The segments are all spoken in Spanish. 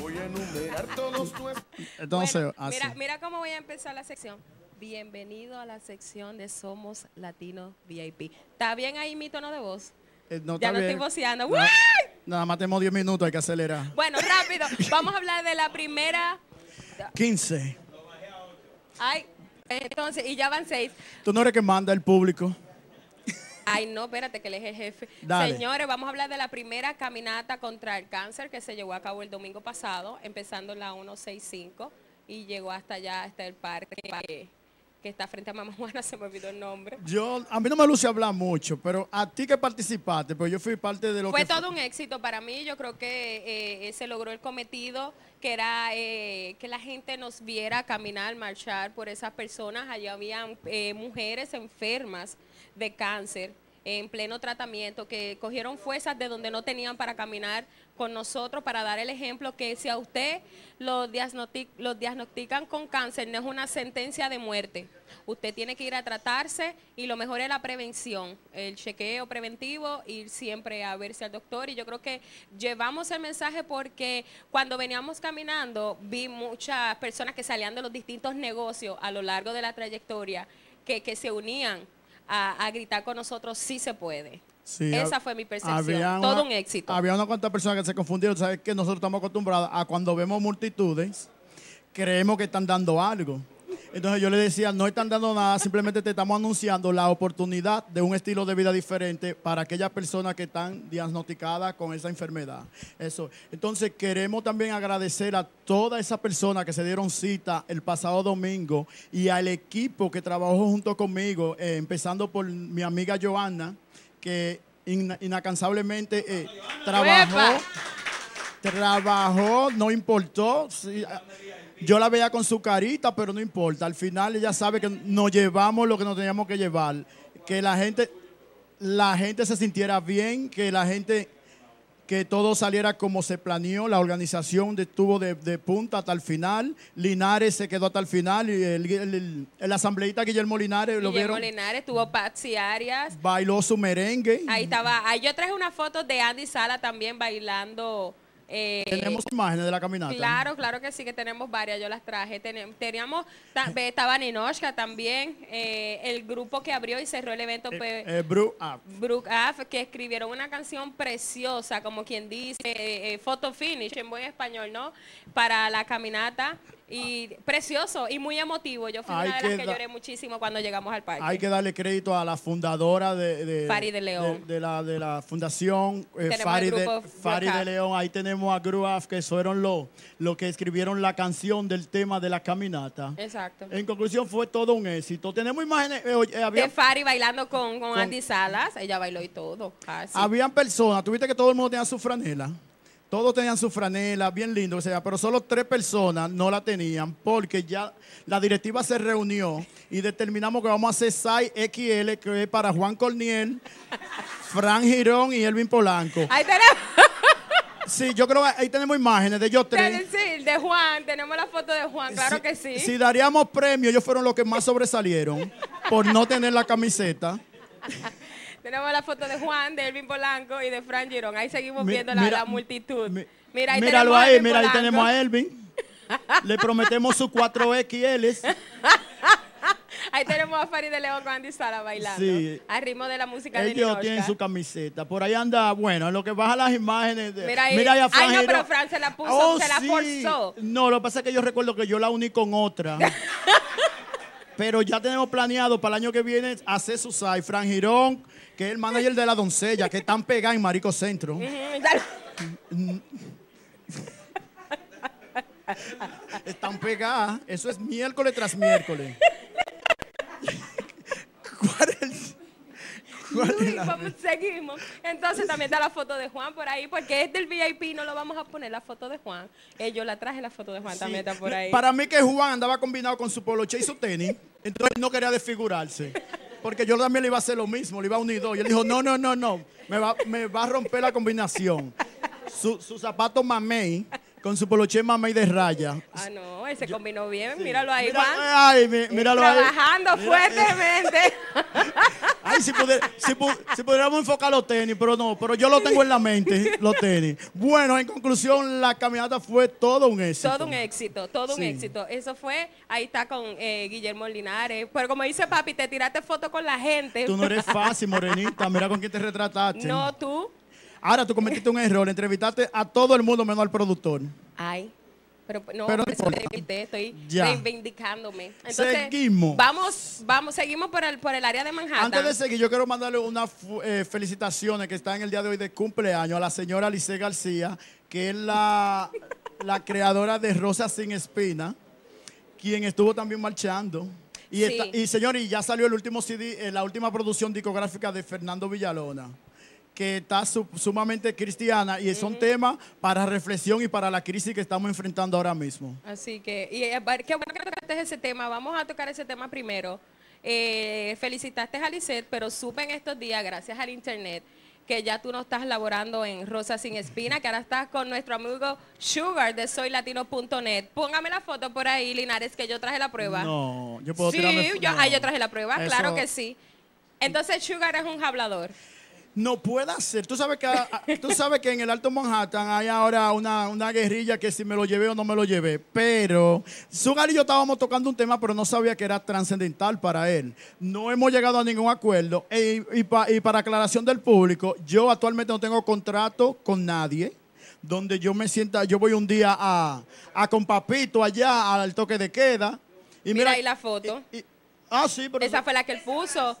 Voy a enumerar todos Entonces, Mira, cómo voy a empezar la sección. Bienvenido a la sección de Somos Latinos VIP. ¿Está bien ahí mi tono de voz? Eh, ya no estoy voceando. nada más tenemos 10 minutos, hay que acelerar. Bueno, rápido. Vamos a hablar de la primera. 15. Ay, entonces, y ya van 6. Tú no eres que manda el público. Ay, no, espérate, que le es jefe. Señores, vamos a hablar de la primera caminata contra el cáncer que se llevó a cabo el domingo pasado, empezando en la 165 y llegó hasta allá, hasta el parque que, está frente a Mamá Juana, se me olvidó el nombre. Yo, a mí no me luce hablar mucho, pero a ti que participaste, pues yo fui parte de lo fue que... fue todo un éxito para mí, yo creo que eh, eh, se logró el cometido, que era eh, que la gente nos viera caminar, marchar por esas personas, allá habían mujeres enfermas de cáncer en pleno tratamiento, que cogieron fuerzas de donde no tenían para caminar con nosotros, para dar el ejemplo que si a usted los diagnostican con cáncer, no es una sentencia de muerte. Usted tiene que ir a tratarse y lo mejor es la prevención, el chequeo preventivo, ir siempre a verse al doctor. Y yo creo que llevamos el mensaje porque cuando veníamos caminando vi muchas personas que salían de los distintos negocios a lo largo de la trayectoria, que, que se unían a, gritar con nosotros, sí se puede. Esa fue mi percepción. Todo un éxito. Había unas cuantas personas que se confundieron. Sabes que nosotros estamos acostumbrados a cuando vemos multitudes, creemos que están dando algo. Entonces yo le decía, no están dando nada, simplemente te estamos anunciando la oportunidad de un estilo de vida diferente para aquellas personas que están diagnosticadas con esa enfermedad. Eso. Entonces queremos también agradecer a todas esas personas que se dieron cita el pasado domingo y al equipo que trabajó junto conmigo, eh, empezando por mi amiga Joana, que inacansablemente eh, trabajó, trabajó, no importó. Yo la veía con su carita, pero no importa. Al final ella sabe que nos llevamos lo que nos teníamos que llevar. Que la gente, la gente se sintiera bien, que la gente, que todo saliera como se planeó. La organización estuvo de, punta hasta el final. Linares se quedó hasta el final. Y el, el, el, el asambleísta Guillermo Linares, ¿lo Guillermo Linares, tuvo Patsy Arias. Bailó su merengue. Ahí estaba. Ahí yo traje una foto de Andy Sala también bailando eh, tenemos imágenes de la caminata. Claro, claro que sí, que tenemos varias, yo las traje. teníamos, estaba Ninoshka también, eh, el grupo que abrió y cerró el evento. Eh, eh Brook Up. que escribieron una canción preciosa, como quien dice, Photo Finish en buen español, ¿no? Para la caminata. Ah. Y precioso y muy emotivo. Yo fui una de las que, lloré muchísimo cuando llegamos al parque. Hay que darle crédito a la fundadora de, Fari de León. De, la, de la fundación eh, Fari, de, León. Ahí tenemos a Gruaf, que fueron los lo que escribieron la canción del tema de la caminata. Exacto. En conclusión, fue todo un éxito. Tenemos imágenes. Eh, eh, de Fari bailando con, con, Andy Salas. Ella bailó y todo. Habían personas, tuviste que todo el mundo tenía su franela. Todos tenían su franela, bien lindo, sea, pero solo tres personas no la tenían porque ya la directiva se reunió y determinamos que vamos a hacer SAI XL, que es para Juan Corniel, Fran Girón y Elvin Polanco. Ahí tenemos. Sí, yo creo que ahí tenemos imágenes de ellos tres. Sí, de Juan, tenemos la foto de Juan, claro que sí. Si daríamos premio, ellos fueron los que más sobresalieron por no tener la camiseta. Tenemos la foto de Juan, de Elvin Polanco y de Fran Girón. Ahí seguimos viendo la, multitud. mira, ahí míralo tenemos ahí, mira, ahí tenemos a Elvin. Le prometemos sus 4 xl Ahí tenemos a Farid de León con Sala bailando. Sí. Al ritmo de la música Ellos de Él tienen su camiseta. Por ahí anda, bueno, lo que baja las imágenes. De, mira ahí. Mira ahí a Fran Ay, no, pero Fran se la puso, oh, se la forzó. No, lo que pasa es que yo recuerdo que yo la uní con otra. Pero ya tenemos planeado para el año que viene hacer su site Fran Girón, que es el manager de la doncella, que están pegadas en Marico Centro. están pegadas. Eso es miércoles tras miércoles. seguimos. Entonces también está la foto de Juan por ahí, porque es del VIP, no lo vamos a poner la foto de Juan. Eh, yo la traje, la foto de Juan también está por ahí. Para mí que Juan andaba combinado con su poloche y su tenis, entonces no quería desfigurarse. Porque yo también le iba a hacer lo mismo, le iba a unir dos. Y él dijo, no, no, no, no, me va, me va a romper la combinación. Su, su zapato mamey con su poloche mamey de raya. Ah, no, él se combinó bien. Míralo ahí, Juan. Ay, míralo Trabajando eh. fuertemente. Ay, si, si, pudiéramos enfocar los tenis, pero no, pero yo lo tengo en la mente, los tenis. Bueno, en conclusión, la caminata fue todo un éxito. Todo un éxito, todo un éxito. Eso fue, ahí está con eh, Guillermo Linares. Pero como dice papi, te tiraste foto con la gente. Tú no eres fácil, morenita. Mira con quién te retrataste. No, tú. Ahora tú cometiste un error, entrevistaste a todo el mundo menos al productor. Ay. Pero no, estoy reivindicándome. seguimos. Vamos, vamos, seguimos por el, por el área de Manhattan. Antes de seguir, yo quiero mandarle unas eh, felicitaciones que está en el día de hoy de cumpleaños a la señora Alice García, que es la, creadora de Rosa Sin Espina, quien estuvo también marchando. Y, señor, y ya salió el último CD, eh, la última producción discográfica de Fernando Villalona que está sumamente cristiana y es un tema para reflexión y para la crisis que estamos enfrentando ahora mismo. Así que, y eh, qué bueno que tocaste ese tema. Vamos a tocar ese tema primero. Eh, felicitaste a Lisette, pero supe en estos días, gracias al internet, que ya tú no estás laborando en Rosa Sin Espina, que ahora estás con nuestro amigo Sugar de soylatino.net. Póngame la foto por ahí, Linares, que yo traje la prueba. No, yo puedo Sí, yo, ah, yo traje la prueba, claro que sí. Entonces Sugar es un hablador no puede ser, Tú sabes que, tú sabes que en el Alto Manhattan hay ahora una, guerrilla que si me lo llevé o no me lo llevé. Pero Sugar y yo estábamos tocando un tema, pero no sabía que era trascendental para él. No hemos llegado a ningún acuerdo. E, y, y para aclaración del público, yo actualmente no tengo contrato con nadie donde yo me sienta, yo voy un día a, a con papito allá al toque de queda. Y mira, ahí la foto. ah, sí, pero... Esa fue la que él puso.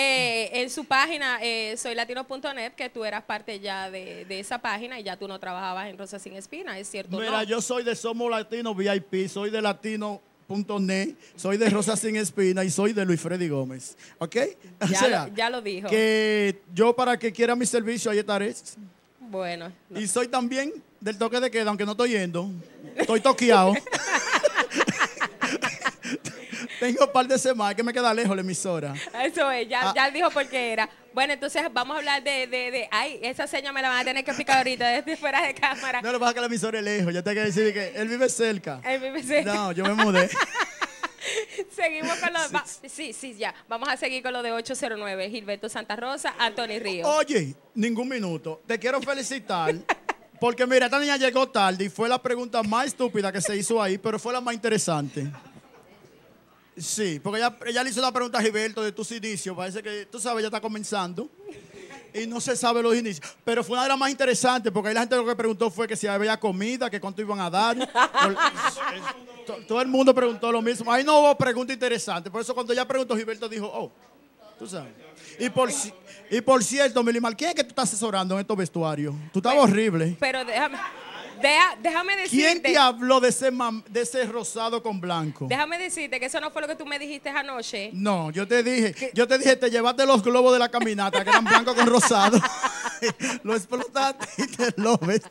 Eh, en su página, eh, soylatino.net, que tú eras parte ya de, esa página y ya tú no trabajabas en Rosa Sin Espina, ¿es cierto? Mira, yo soy de Somos Latino VIP, soy de latino.net soy de Rosa Sin Espina y soy de Luis Freddy Gómez. ¿Ok? ya, lo, ya dijo. Que yo para que quiera mi servicio, ahí estaré. Bueno. Y soy también del toque de queda, aunque no estoy yendo. Estoy toqueado. Tengo un par de semanas que me queda lejos la emisora. Eso es, ya, ah. ya dijo por qué era. Bueno, entonces vamos a hablar de, de, de, Ay, esa seña me la van a tener que picar ahorita desde fuera de cámara. No, lo pasa que la emisora es lejos. Ya te que decir que él vive cerca. Él vive cerca. No, yo me mudé. Seguimos con lo de... Sí, sí, ya. Vamos a seguir con lo de 809. Gilberto Santa Rosa, Anthony eh, Ríos. Oye, ningún minuto. Te quiero felicitar. Porque mira, esta niña llegó tarde y fue la pregunta más estúpida que se hizo ahí, pero fue la más interesante. Sí, porque ella, le hizo la pregunta a Gilberto de tus inicios. Parece que, tú sabes, ya está comenzando y no se sabe los inicios. Pero fue una de las más interesantes porque ahí la gente lo que preguntó fue que si había comida, que cuánto iban a dar. Todo el mundo preguntó lo mismo. Ahí no hubo pregunta interesante. Por eso cuando ella preguntó, Gilberto dijo, oh, tú sabes. Y por, y por cierto, Milimar, ¿quién es que tú estás asesorando en estos vestuarios? Tú estabas pues, horrible. Pero déjame déjame decirte. ¿Quién te habló de ese, de ese rosado con blanco? Déjame decirte que eso no fue lo que tú me dijiste anoche. No, yo te dije, yo te dije, te llevaste los globos de la caminata, que eran blanco con rosado. lo explotaste y te lo ves.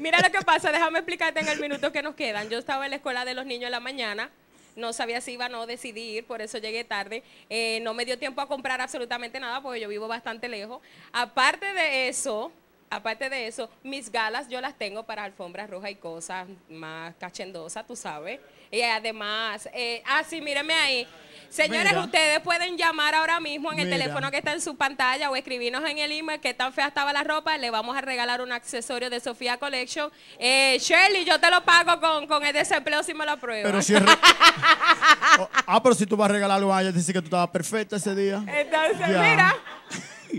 Mira lo que pasa, déjame explicarte en el minuto que nos quedan. Yo estaba en la escuela de los niños en la mañana no sabía si iba a no decidir, por eso llegué tarde. Eh, no me dio tiempo a comprar absolutamente nada porque yo vivo bastante lejos. Aparte de eso, aparte de eso, mis galas yo las tengo para alfombras rojas y cosas más cachendosas, tú sabes. Y además, eh, ah, sí, mírenme ahí. Señores, ustedes pueden llamar ahora mismo en el teléfono que está en su pantalla o escribirnos en el email Qué tan fea estaba la ropa. Le vamos a regalar un accesorio de Sofía Collection. Eh, Shirley, yo te lo pago con, con el desempleo si me lo apruebas. Pero si oh, ah, pero si tú vas a regalarlo a ella, dice que tú estabas perfecta ese día. Entonces, mira.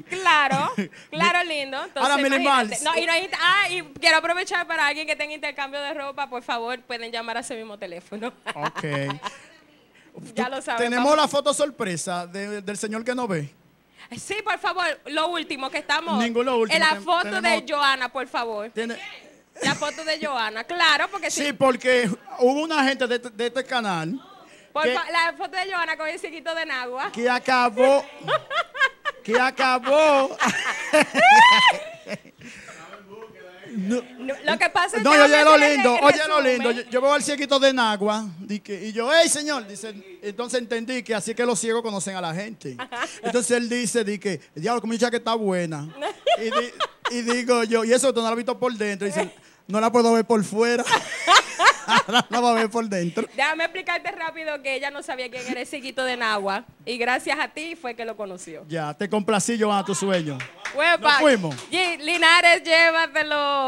Claro, claro, lindo. Ahora no, y ah, y quiero aprovechar para alguien que tenga intercambio de ropa, por favor, pueden llamar a ese mismo teléfono. Ok. ya lo saben. Tenemos la foto sorpresa del señor que no ve. Sí, por favor, lo último que estamos. Ninguno último. la foto de Joana, por favor. la foto de Joana, claro, porque sí. Sí, porque hubo una gente de, este canal. la foto de Joana con el chiquito de Nagua. Que acabó Y acabó. No, lo que pasa es que. No, oye lo lindo, oye lo lindo. Yo, veo al cieguito de Nagua y, yo, hey, señor. Dice, entonces entendí que así que los ciegos conocen a la gente. Entonces él dice, di que, diablo, como que está buena. Y, digo yo, y eso no la has visto por dentro. no la puedo ver por fuera. va a ver por dentro. Déjame explicarte rápido que ella no sabía quién era el chiquito de Nagua. Y gracias a ti fue que lo conoció. Ya, te complací, a tu sueño. Huepa. fuimos. Linares, llévatelo.